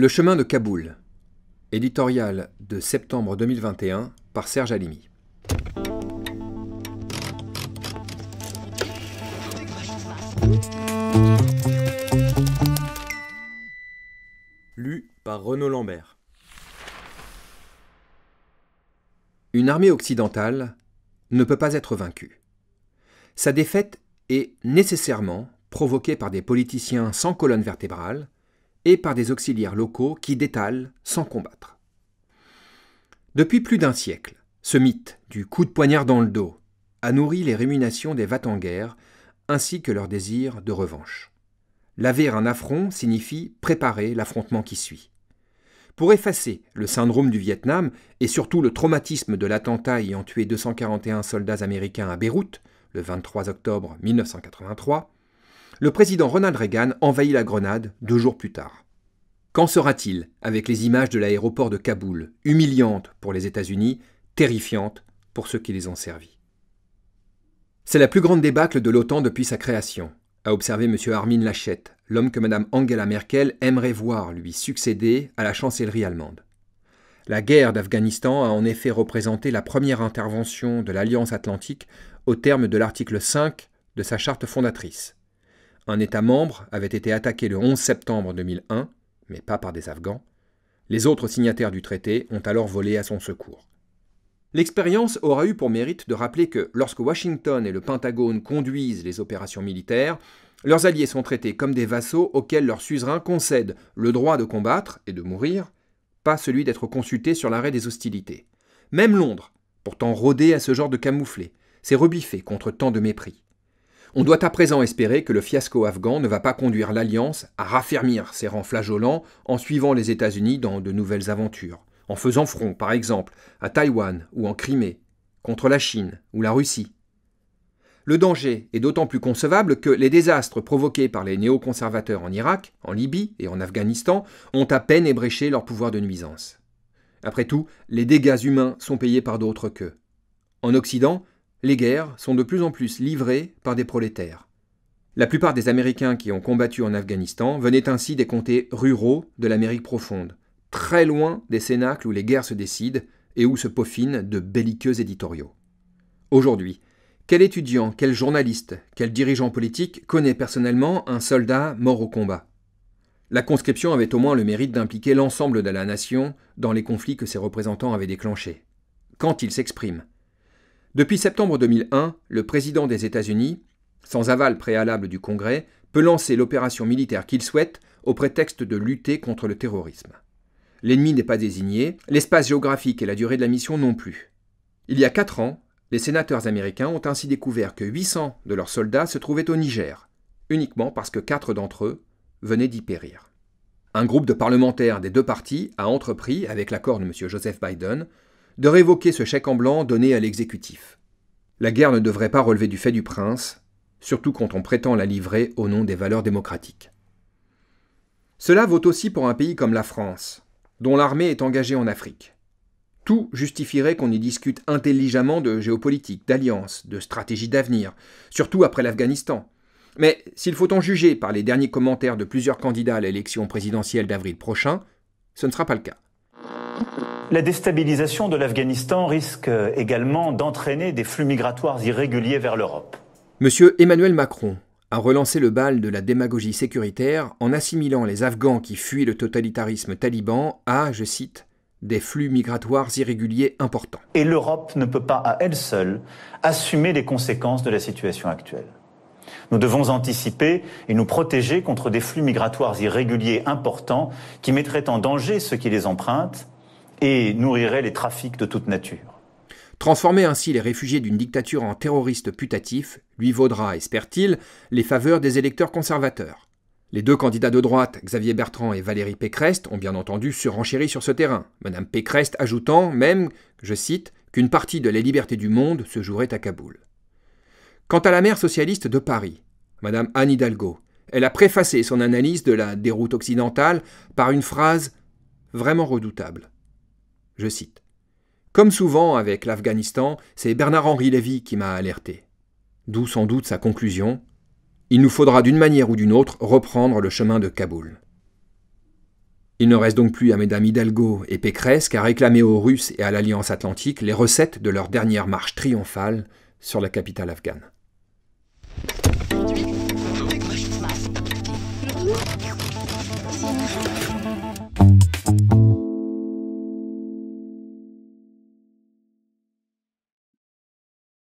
Le chemin de Kaboul, éditorial de septembre 2021 par Serge Alimi. Lu par Renaud Lambert. Une armée occidentale ne peut pas être vaincue. Sa défaite est nécessairement provoquée par des politiciens sans colonne vertébrale, par des auxiliaires locaux qui détalent sans combattre. Depuis plus d'un siècle, ce mythe du coup de poignard dans le dos a nourri les ruminations des vatanguer ainsi que leur désir de revanche. Laver un affront signifie préparer l'affrontement qui suit. Pour effacer le syndrome du Vietnam et surtout le traumatisme de l'attentat ayant tué 241 soldats américains à Beyrouth le 23 octobre 1983, le président Ronald Reagan envahit la Grenade deux jours plus tard. Qu'en sera-t-il avec les images de l'aéroport de Kaboul, humiliantes pour les États-Unis, terrifiantes pour ceux qui les ont servis C'est la plus grande débâcle de l'OTAN depuis sa création, a observé M. Armin Lachette, l'homme que Mme Angela Merkel aimerait voir lui succéder à la chancellerie allemande. La guerre d'Afghanistan a en effet représenté la première intervention de l'Alliance atlantique au terme de l'article 5 de sa charte fondatrice un État membre avait été attaqué le 11 septembre 2001, mais pas par des Afghans, les autres signataires du traité ont alors volé à son secours. L'expérience aura eu pour mérite de rappeler que lorsque Washington et le Pentagone conduisent les opérations militaires, leurs alliés sont traités comme des vassaux auxquels leur suzerain concède le droit de combattre et de mourir, pas celui d'être consulté sur l'arrêt des hostilités. Même Londres, pourtant rodée à ce genre de camouflet, s'est rebiffée contre tant de mépris. On doit à présent espérer que le fiasco afghan ne va pas conduire l'Alliance à raffermir ses rangs flageolants en suivant les États-Unis dans de nouvelles aventures, en faisant front, par exemple, à Taïwan ou en Crimée, contre la Chine ou la Russie. Le danger est d'autant plus concevable que les désastres provoqués par les néoconservateurs en Irak, en Libye et en Afghanistan ont à peine ébréché leur pouvoir de nuisance. Après tout, les dégâts humains sont payés par d'autres qu'eux. En Occident, les guerres sont de plus en plus livrées par des prolétaires. La plupart des Américains qui ont combattu en Afghanistan venaient ainsi des comtés ruraux de l'Amérique profonde, très loin des cénacles où les guerres se décident et où se peaufinent de belliqueux éditoriaux. Aujourd'hui, quel étudiant, quel journaliste, quel dirigeant politique connaît personnellement un soldat mort au combat La conscription avait au moins le mérite d'impliquer l'ensemble de la nation dans les conflits que ses représentants avaient déclenchés. Quand ils s'expriment, depuis septembre 2001, le président des États-Unis, sans aval préalable du Congrès, peut lancer l'opération militaire qu'il souhaite au prétexte de lutter contre le terrorisme. L'ennemi n'est pas désigné, l'espace géographique et la durée de la mission non plus. Il y a quatre ans, les sénateurs américains ont ainsi découvert que 800 de leurs soldats se trouvaient au Niger, uniquement parce que quatre d'entre eux venaient d'y périr. Un groupe de parlementaires des deux partis a entrepris, avec l'accord de M. Joseph Biden, de révoquer ce chèque en blanc donné à l'exécutif. La guerre ne devrait pas relever du fait du prince, surtout quand on prétend la livrer au nom des valeurs démocratiques. Cela vaut aussi pour un pays comme la France, dont l'armée est engagée en Afrique. Tout justifierait qu'on y discute intelligemment de géopolitique, d'alliance, de stratégie d'avenir, surtout après l'Afghanistan. Mais s'il faut en juger par les derniers commentaires de plusieurs candidats à l'élection présidentielle d'avril prochain, ce ne sera pas le cas. La déstabilisation de l'Afghanistan risque également d'entraîner des flux migratoires irréguliers vers l'Europe. Monsieur Emmanuel Macron a relancé le bal de la démagogie sécuritaire en assimilant les Afghans qui fuient le totalitarisme taliban à, je cite, des flux migratoires irréguliers importants. Et l'Europe ne peut pas à elle seule assumer les conséquences de la situation actuelle. Nous devons anticiper et nous protéger contre des flux migratoires irréguliers importants qui mettraient en danger ceux qui les empruntent et nourrirait les trafics de toute nature. Transformer ainsi les réfugiés d'une dictature en terroristes putatifs lui vaudra, espère-t-il, les faveurs des électeurs conservateurs. Les deux candidats de droite, Xavier Bertrand et Valérie Pécresse, ont bien entendu surenchéri sur ce terrain, Madame Pécresse ajoutant même, je cite, qu'une partie de la liberté du monde se jouerait à Kaboul. Quant à la maire socialiste de Paris, Madame Anne Hidalgo, elle a préfacé son analyse de la déroute occidentale par une phrase vraiment redoutable. Je cite. Comme souvent avec l'Afghanistan, c'est Bernard-Henri Lévy qui m'a alerté. D'où sans doute sa conclusion Il nous faudra d'une manière ou d'une autre reprendre le chemin de Kaboul. Il ne reste donc plus à Mesdames Hidalgo et Pécresse qu'à réclamer aux Russes et à l'Alliance Atlantique les recettes de leur dernière marche triomphale sur la capitale afghane.